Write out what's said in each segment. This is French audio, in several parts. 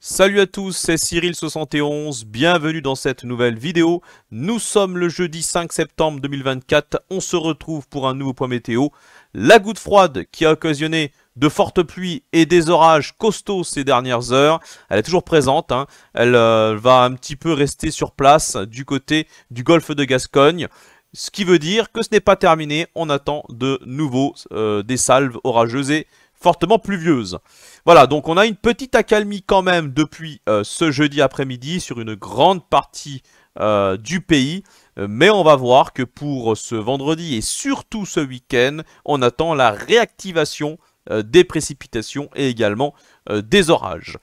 Salut à tous, c'est Cyril71, bienvenue dans cette nouvelle vidéo. Nous sommes le jeudi 5 septembre 2024, on se retrouve pour un nouveau point météo. La goutte froide qui a occasionné de fortes pluies et des orages costauds ces dernières heures. Elle est toujours présente, hein. elle euh, va un petit peu rester sur place du côté du golfe de Gascogne. Ce qui veut dire que ce n'est pas terminé, on attend de nouveau euh, des salves orageuses et fortement pluvieuse. Voilà, donc on a une petite accalmie quand même depuis euh, ce jeudi après-midi sur une grande partie euh, du pays. Euh, mais on va voir que pour ce vendredi et surtout ce week-end, on attend la réactivation des précipitations et également des orages.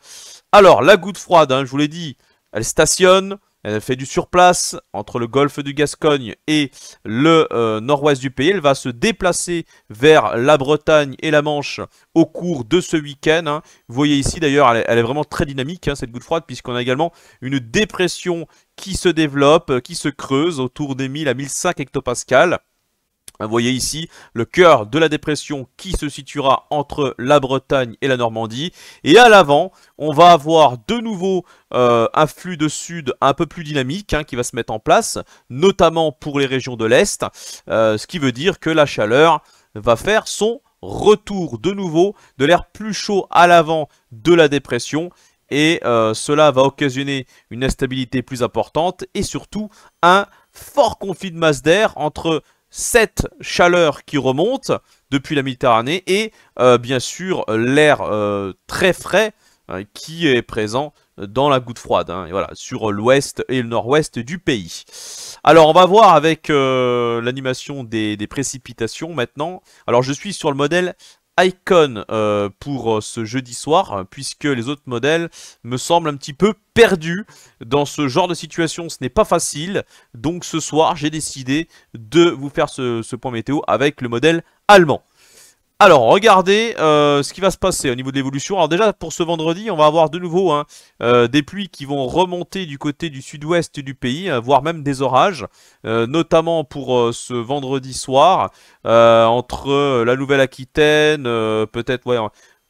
Alors, la goutte froide, hein, je vous l'ai dit, elle stationne. Elle fait du surplace entre le golfe du Gascogne et le euh, nord-ouest du pays. Elle va se déplacer vers la Bretagne et la Manche au cours de ce week-end. Hein. Vous voyez ici d'ailleurs, elle, est vraiment très dynamique, hein, cette goutte froide, puisqu'on a également une dépression qui se développe, euh, qui se creuse autour des 1000 à 1005 hectopascales. Vous hein, voyez ici le cœur de la dépression qui se situera entre la Bretagne et la Normandie. Et à l'avant, on va avoir de nouveau euh, un flux de sud un peu plus dynamique hein, qui va se mettre en place, notamment pour les régions de l'Est, euh, ce qui veut dire que la chaleur va faire son retour de nouveau de l'air plus chaud à l'avant de la dépression et euh, cela va occasionner une instabilité plus importante et surtout un fort conflit de masse d'air entre cette chaleur qui remonte depuis la Méditerranée et euh, bien sûr l'air euh, très frais hein, qui est présent dans la goutte froide, hein, voilà, sur l'ouest et le nord-ouest du pays. Alors on va voir avec euh, l'animation des, précipitations maintenant. Alors je suis sur le modèle Icon euh, pour euh, ce jeudi soir, puisque les autres modèles me semblent un petit peu perdus dans ce genre de situation. Ce n'est pas facile, donc ce soir j'ai décidé de vous faire ce point météo avec le modèle allemand. Alors, regardez euh, ce qui va se passer au niveau de l'évolution. Alors déjà, pour ce vendredi, on va avoir de nouveau hein, euh, des pluies qui vont remonter du côté du sud-ouest du pays, euh, voire même des orages, notamment pour ce vendredi soir, entre la Nouvelle-Aquitaine, peut-être...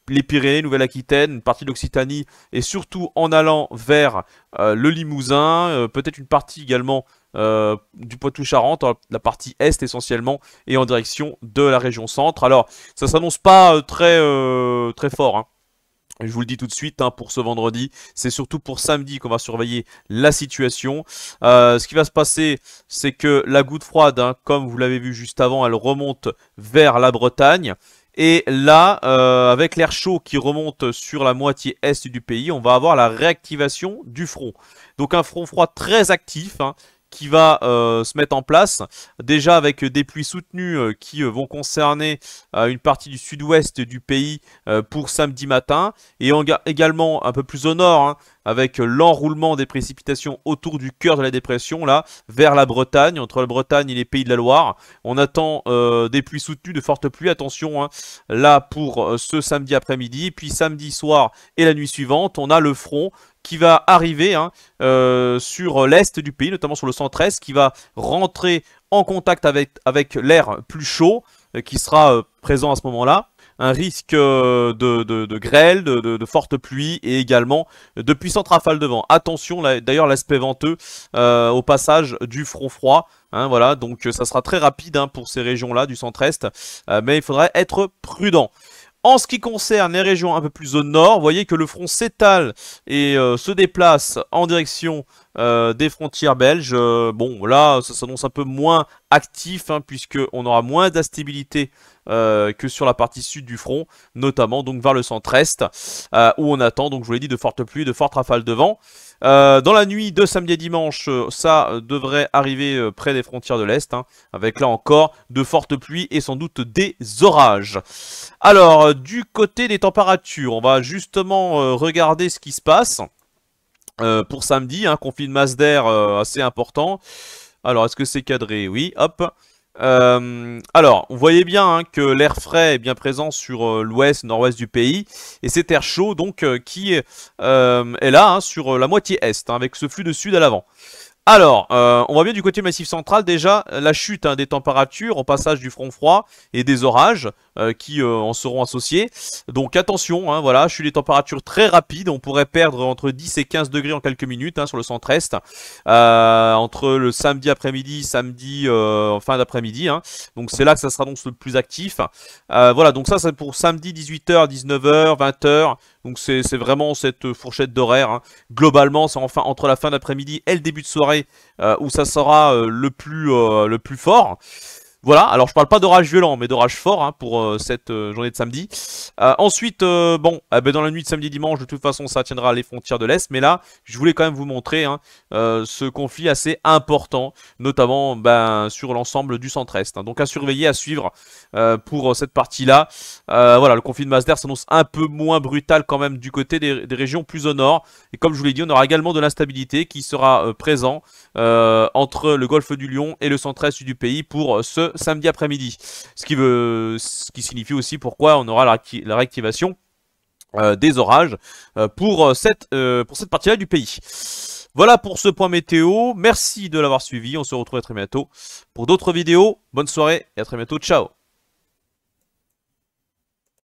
les Pyrénées, Nouvelle-Aquitaine, une partie de l'Occitanie, et surtout en allant vers le Limousin, peut-être une partie également euh, du Poitou-Charentes, la partie est essentiellement, et en direction de la région centre. Alors, ça s'annonce pas euh, très, euh, très fort. Hein. Je vous le dis tout de suite hein, pour ce vendredi, c'est surtout pour samedi qu'on va surveiller la situation. ce qui va se passer, c'est que la goutte froide, hein, comme vous l'avez vu juste avant, elle remonte vers la Bretagne. Et là, avec l'air chaud qui remonte sur la moitié est du pays, on va avoir la réactivation du front. Donc un front froid très actif hein, qui va euh, se mettre en place, déjà avec des pluies soutenues euh, qui euh, vont concerner une partie du sud-ouest du pays pour samedi matin, et également un peu plus au nord, hein, avec l'enroulement des précipitations autour du cœur de la dépression, là, vers la Bretagne, entre la Bretagne et les pays de la Loire. On attend des pluies soutenues, de fortes pluies, attention, hein, là pour ce samedi après-midi, puis samedi soir et la nuit suivante, on a le front qui va arriver hein, euh, sur l'est du pays, notamment sur le centre-est, qui va rentrer en contact avec, avec l'air plus chaud euh, qui sera euh, présent à ce moment-là. Un risque de, grêle, de, de, fortes pluies et également de puissantes rafales de vent. Attention, d'ailleurs, l'aspect venteux au passage du front froid. Hein, voilà, donc ça sera très rapide hein, pour ces régions-là du centre-est, mais il faudrait être prudent. En ce qui concerne les régions un peu plus au nord, vous voyez que le front s'étale et euh, se déplace en direction euh, des frontières belges. Euh, bon, là, ça s'annonce un peu moins actif, hein, puisqu'on aura moins d'instabilité euh, que sur la partie sud du front, notamment donc vers le centre-est, euh, où on attend, donc je vous l'ai dit, de fortes pluies, de fortes rafales de vent. Euh, dans la nuit de samedi à dimanche, ça devrait arriver près des frontières de l'Est, hein, avec là encore de fortes pluies et sans doute des orages. Alors, du côté des températures, on va justement regarder ce qui se passe pour samedi, un hein, conflit de masse d'air assez important. Alors, est-ce que c'est cadré Oui, hop euh, alors, vous voyez bien hein, que l'air frais est bien présent sur euh, l'ouest, nord-ouest du pays, et cet air chaud donc euh, qui est là hein, sur la moitié est, hein, avec ce flux de sud à l'avant. Alors, euh, on voit bien du côté massif central déjà euh, la chute hein, des températures au passage du front froid et des orages euh, qui en seront associés. Donc attention, hein, voilà, chute des températures très rapides. On pourrait perdre entre 10 et 15 degrés en quelques minutes hein, sur le centre-est. entre le samedi après-midi, samedi fin d'après-midi. Hein. Donc c'est là que ça sera donc le plus actif. voilà, donc ça c'est pour samedi 18h, 19h, 20h. Donc c'est vraiment cette euh, fourchette d'horaire. Hein. Globalement, c'est enfin entre la fin d'après-midi et le début de soirée euh, où ça sera euh, le, plus, le plus fort. Voilà, alors je parle pas d'orage violent, mais d'orage fort hein, pour euh, cette euh, journée de samedi. Euh, ensuite, bon, eh ben, dans la nuit de samedi-dimanche, de toute façon, ça tiendra les frontières de l'Est. Mais là, je voulais quand même vous montrer hein, ce conflit assez important, notamment ben, sur l'ensemble du centre-Est. Hein. donc à surveiller, à suivre pour cette partie-là. voilà, le conflit de Masder s'annonce un peu moins brutal quand même du côté des, régions plus au nord. Et comme je vous l'ai dit, on aura également de l'instabilité qui sera présent entre le golfe du Lion et le centre-Est du pays pour ce samedi après-midi. Ce qui, veut, ce qui signifie aussi pourquoi on aura la, réactivation euh, des orages euh, pour, euh, cette, pour cette partie-là du pays. Voilà pour ce point météo. Merci de l'avoir suivi. On se retrouve très bientôt pour d'autres vidéos. Bonne soirée et à très bientôt. Ciao